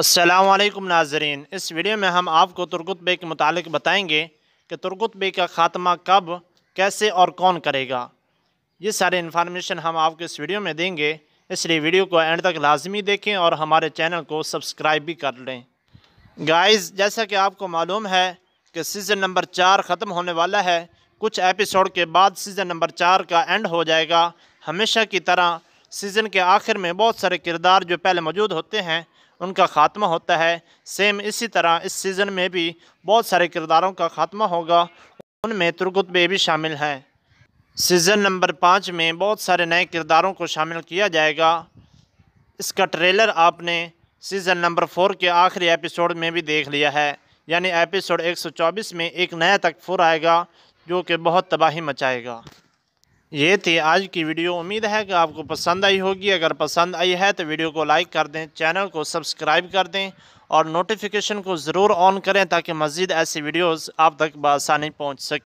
असलकम नाजरीन इस वीडियो में हम आपको तुर्गुतबे के मुतालिक बताएंगे कि तुर्गुतबे का ख़ात्मा कब कैसे और कौन करेगा ये सारे इन्फॉर्मेशन हम आपको इस वीडियो में देंगे इसलिए वीडियो को एंड तक लाजमी देखें और हमारे चैनल को सब्सक्राइब भी कर लें गाइस जैसा कि आपको मालूम है कि सीज़न नंबर चार ख़त्म होने वाला है कुछ एपिसोड के बाद सीज़न नंबर चार का एंड हो जाएगा हमेशा की तरह सीज़न के आखिर में बहुत सारे किरदार जो पहले मौजूद होते हैं उनका ख़ात्मा होता है सेम इसी तरह इस सीज़न में भी बहुत सारे किरदारों का ख़ात्मा होगा उनमें बे भी शामिल हैं सीज़न नंबर पाँच में बहुत सारे नए किरदारों को शामिल किया जाएगा इसका ट्रेलर आपने सीज़न नंबर फोर के आखिरी एपिसोड में भी देख लिया है यानी एपिसोड 124 में एक नया तकफुर आएगा जो कि बहुत तबाही मचाएगा ये थी आज की वीडियो उम्मीद है कि आपको पसंद आई होगी अगर पसंद आई है तो वीडियो को लाइक कर दें चैनल को सब्सक्राइब कर दें और नोटिफिकेशन को ज़रूर ऑन करें ताकि मज़ीद ऐसी वीडियोस आप तक बसानी पहुंच सके